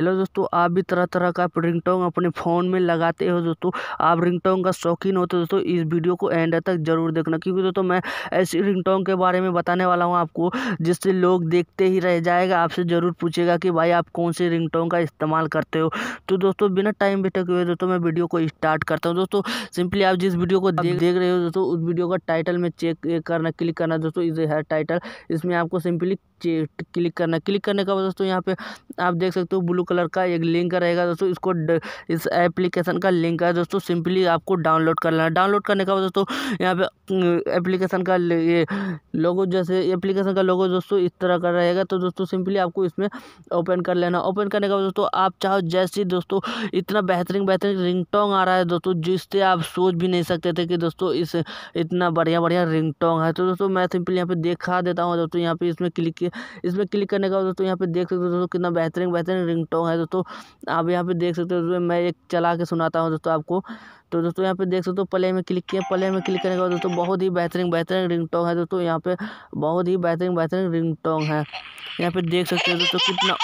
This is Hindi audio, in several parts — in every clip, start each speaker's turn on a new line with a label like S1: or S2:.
S1: हेलो दोस्तों आप भी तरह तरह का टोंग अपने फ़ोन में लगाते हो दोस्तों आप टोंग का शौकीन होते हो दोस्तों इस वीडियो को एंड तक जरूर देखना क्योंकि दोस्तों मैं ऐसी टोंग के बारे में बताने वाला हूँ आपको जिससे लोग देखते ही रह जाएगा आपसे ज़रूर पूछेगा कि भाई आप कौन सी रिंगटोंग का इस्तेमाल करते हो तो दोस्तों बिना टाइम बेटे हुए दोस्तों मैं वीडियो को स्टार्ट करता हूँ दोस्तों सिंपली आप जिस वीडियो को देख रहे हो दोस्तों उस वीडियो का टाइटल में चेक करना क्लिक करना दोस्तों इसे हर टाइटल इसमें आपको सिंपली क्लिक करना क्लिक करने का दोस्तों यहाँ पे आप देख सकते हो ब्लू कलर का एक लिंक रहेगा दोस्तों इसको इस एप्लीकेशन का लिंक है दोस्तों सिंपली आपको डाउनलोड कर लेना डाउनलोड करने का दोस्तों यहाँ पे एप्लीकेशन का ये लोगो जैसे एप्लीकेशन का लोगो दोस्तों इस तरह का रहेगा तो दोस्तों सिंपली आपको इसमें ओपन कर लेना ओपन करने का दोस्तों आप चाहो जैसे दोस्तों इतना बेहतरीन बेहतरीन रिंग आ रहा है दोस्तों जिससे आप सोच भी नहीं सकते थे कि दोस्तों इस इतना बढ़िया बढ़िया रिंग है तो दोस्तों मैं सिंपली यहाँ पे देखा देता हूँ दोस्तों यहाँ पर इसमें क्लिक है इसमें क्लिक करने के बाद दोस्तों यहाँ पे देख सकते हो दोस्तों कितना बेहतरीन बेहतरीन रिंग है दोस्तों आप यहाँ पे देख सकते हो मैं एक चला के सुनाता हूँ दोस्तों आपको तो दोस्तों यहाँ पे देख सकते हो प्ले में क्लिक किया प्ले में क्लिक करने के बाद दोस्तों बहुत ही बेहतरीन बेहतरीन रिंग टोंग है दोस्तों यहाँ पे बहुत ही बेहतरीन बेहतरीन रिंग टोंग है यहाँ पे देख सकते हो दोस्तों कितना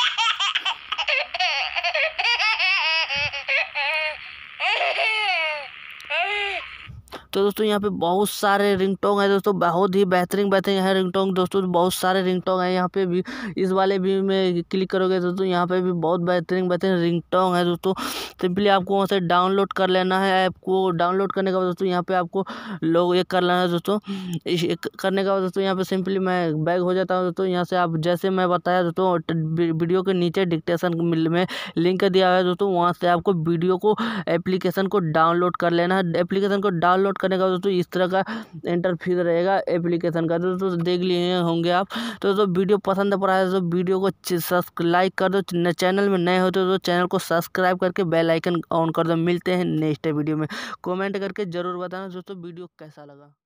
S1: तो दोस्तों यहाँ पे बहुत सारे रिंगटोंग है दोस्तों बहुत ही बेहतरीन बेहतरीन है रिंगटोंग दोस्तों बहुत सारे रिंगटोंग है यहाँ पे भी इस वाले भी में क्लिक करोगे दोस्तों यहाँ पे भी बहुत बेहतरीन बेहतरीन रिंगटोंग है दोस्तों सिंपली आपको वहाँ से डाउनलोड कर लेना है ऐप को डाउनलोड करने के बाद दोस्तों यहाँ पे आपको लोग एक कर लेना है दोस्तों एक करने के बाद दोस्तों यहाँ पे सिंपली मैं बैग हो जाता हूँ दोस्तों यहाँ से आप जैसे मैं बताया दोस्तों वीडियो के नीचे डिक्टेशन में लिंक दिया हुआ है दोस्तों वहाँ से आपको वीडियो को एप्लीकेशन को डाउनलोड कर लेना है एप्लीकेशन को डाउनलोड करने का दोस्तों इस तरह का एंटर फीस रहेगा एप्लीकेशन का तो दोस्तों देख लिए होंगे आप तो दोस्तों वीडियो पसंद पड़ा है तो वीडियो को लाइक कर दो चैनल में नए हो तो चैनल को सब्सक्राइब करके बेल आइकन ऑन कर दो मिलते हैं नेक्स्ट वीडियो में कमेंट करके ज़रूर बताना दोस्तों वीडियो कैसा लगा